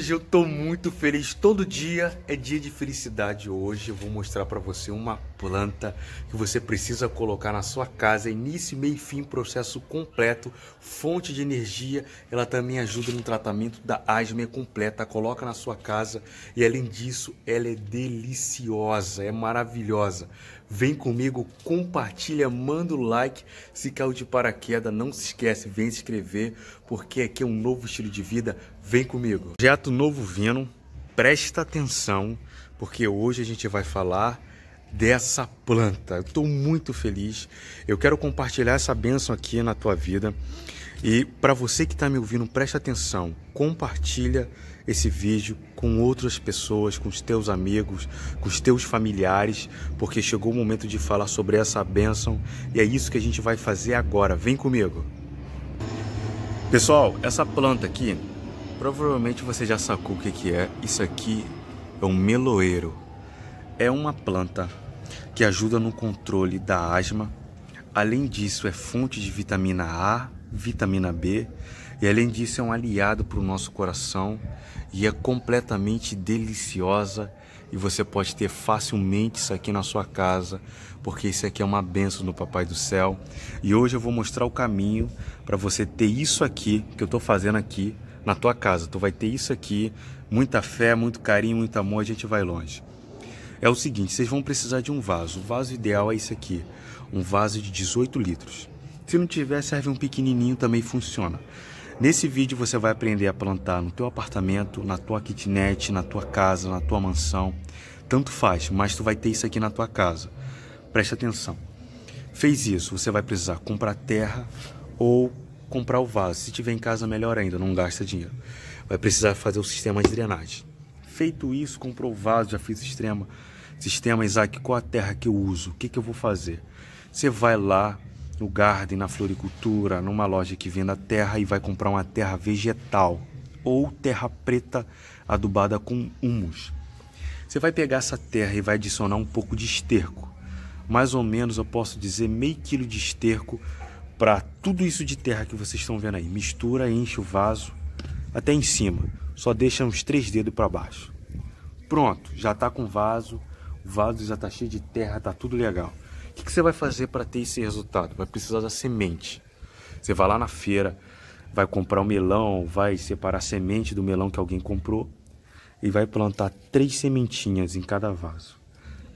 Hoje eu tô muito feliz, todo dia é dia de felicidade. Hoje eu vou mostrar para você uma planta que você precisa colocar na sua casa, início, meio e fim, processo completo, fonte de energia. Ela também ajuda no tratamento da asma é completa, coloca na sua casa e além disso, ela é deliciosa, é maravilhosa. Vem comigo, compartilha, manda o like. Se caiu de paraquedas, não se esquece, vem se inscrever, porque aqui é um novo estilo de vida. Vem comigo. Projeto novo vindo, presta atenção, porque hoje a gente vai falar dessa planta. Estou muito feliz. Eu quero compartilhar essa bênção aqui na tua vida. E para você que está me ouvindo, preste atenção, compartilha esse vídeo com outras pessoas, com os teus amigos, com os teus familiares, porque chegou o momento de falar sobre essa bênção e é isso que a gente vai fazer agora. Vem comigo. Pessoal, essa planta aqui, provavelmente você já sacou o que, que é. Isso aqui é um meloeiro. É uma planta que ajuda no controle da asma. Além disso, é fonte de vitamina A, vitamina B e além disso é um aliado para o nosso coração e é completamente deliciosa e você pode ter facilmente isso aqui na sua casa, porque isso aqui é uma benção do Papai do Céu. E hoje eu vou mostrar o caminho para você ter isso aqui que eu estou fazendo aqui na tua casa. Tu vai ter isso aqui, muita fé, muito carinho, muito amor, a gente vai longe. É o seguinte, vocês vão precisar de um vaso. O vaso ideal é esse aqui, um vaso de 18 litros. Se não tiver, serve um pequenininho também funciona. Nesse vídeo você vai aprender a plantar no teu apartamento, na tua kitnet, na tua casa, na tua mansão. Tanto faz, mas tu vai ter isso aqui na tua casa. Presta atenção. Fez isso, você vai precisar comprar terra ou comprar o vaso. Se tiver em casa, melhor ainda, não gasta dinheiro. Vai precisar fazer o sistema de drenagem. Feito isso, comprou o vaso, já fiz o sistema. Sistema, Isaac, qual a terra que eu uso? O que, que eu vou fazer? Você vai lá, no garden, na floricultura, numa loja que venda terra e vai comprar uma terra vegetal ou terra preta adubada com humus. Você vai pegar essa terra e vai adicionar um pouco de esterco. Mais ou menos, eu posso dizer, meio quilo de esterco para tudo isso de terra que vocês estão vendo aí. Mistura, enche o vaso até em cima. Só deixa uns três dedos para baixo. Pronto, já está com vaso. O vaso já está cheio de terra, está tudo legal. O que, que você vai fazer para ter esse resultado? Vai precisar da semente. Você vai lá na feira, vai comprar o um melão, vai separar a semente do melão que alguém comprou e vai plantar três sementinhas em cada vaso.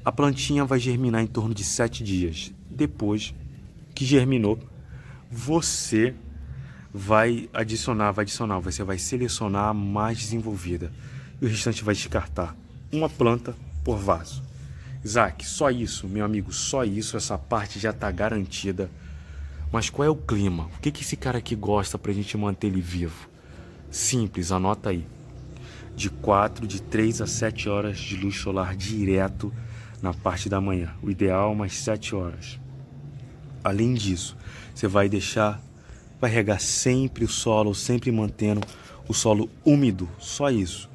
A plantinha vai germinar em torno de sete dias. Depois que germinou, você vai adicionar, vai adicionar, você vai selecionar a mais desenvolvida e o restante vai descartar. Uma planta por vaso. Isaac, só isso, meu amigo, só isso, essa parte já tá garantida. Mas qual é o clima? O que, que esse cara aqui gosta pra gente manter ele vivo? Simples, anota aí. De 4, de 3 a 7 horas de luz solar direto na parte da manhã. O ideal, umas 7 horas. Além disso, você vai deixar, vai regar sempre o solo, sempre mantendo o solo úmido, só isso.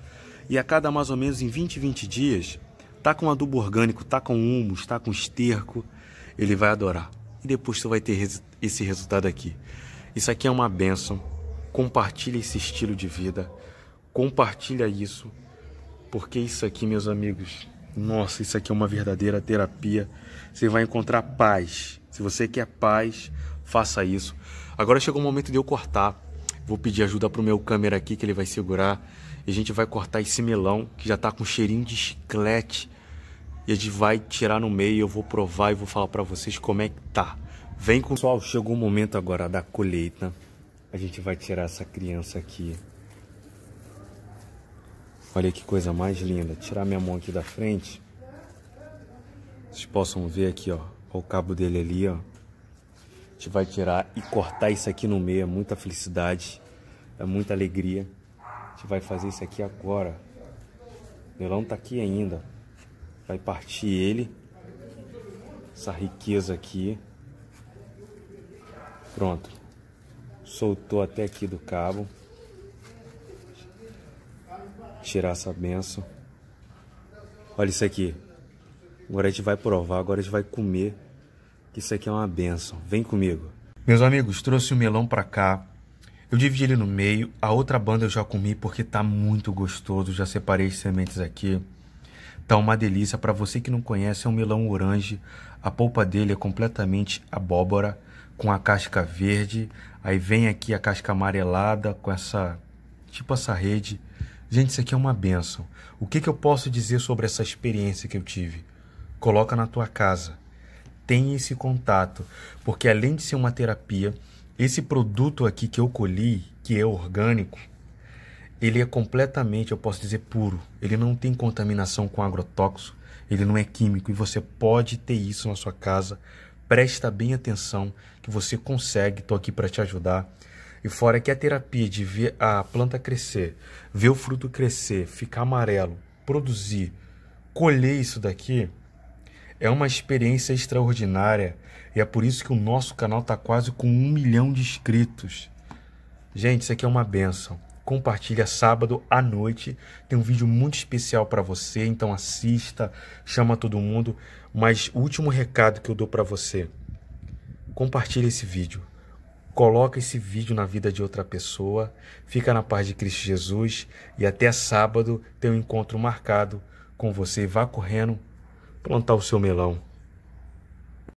E a cada mais ou menos em 20, 20 dias, Tá com adubo orgânico, tá com humus, tá com esterco, ele vai adorar. E depois tu vai ter esse resultado aqui. Isso aqui é uma benção. Compartilha esse estilo de vida. Compartilha isso. Porque isso aqui, meus amigos, nossa, isso aqui é uma verdadeira terapia. Você vai encontrar paz. Se você quer paz, faça isso. Agora chegou o momento de eu cortar. Vou pedir ajuda pro meu câmera aqui que ele vai segurar. E a gente vai cortar esse melão que já tá com cheirinho de chiclete. E a gente vai tirar no meio, eu vou provar e vou falar para vocês como é que tá. Vem com... Pessoal, chegou o momento agora da colheita. A gente vai tirar essa criança aqui. Olha que coisa mais linda. Tirar minha mão aqui da frente. Vocês possam ver aqui, ó. o cabo dele ali, ó gente vai tirar e cortar isso aqui no meio. É muita felicidade, é muita alegria. A gente vai fazer isso aqui agora. O melão tá aqui ainda. Vai partir ele. Essa riqueza aqui. Pronto. Soltou até aqui do cabo. Tirar essa benção. Olha isso aqui. Agora a gente vai provar, agora a gente vai comer que isso aqui é uma benção. Vem comigo. Meus amigos, trouxe o melão para cá. Eu dividi ele no meio. A outra banda eu já comi porque tá muito gostoso. Já separei as sementes aqui. Tá uma delícia. Para você que não conhece, é um melão orange. A polpa dele é completamente abóbora com a casca verde. Aí vem aqui a casca amarelada com essa tipo essa rede. Gente, isso aqui é uma benção. O que, que eu posso dizer sobre essa experiência que eu tive? Coloca na tua casa tenha esse contato, porque além de ser uma terapia, esse produto aqui que eu colhi, que é orgânico, ele é completamente, eu posso dizer, puro. Ele não tem contaminação com agrotóxico, ele não é químico e você pode ter isso na sua casa. Presta bem atenção que você consegue, estou aqui para te ajudar. E fora que a terapia de ver a planta crescer, ver o fruto crescer, ficar amarelo, produzir, colher isso daqui, é uma experiência extraordinária e é por isso que o nosso canal está quase com um milhão de inscritos. Gente, isso aqui é uma benção. Compartilha sábado à noite, tem um vídeo muito especial para você, então assista, chama todo mundo. Mas o último recado que eu dou para você: compartilha esse vídeo. Coloca esse vídeo na vida de outra pessoa. Fica na paz de Cristo Jesus e até sábado tem um encontro marcado com você. Vá correndo plantar o seu melão.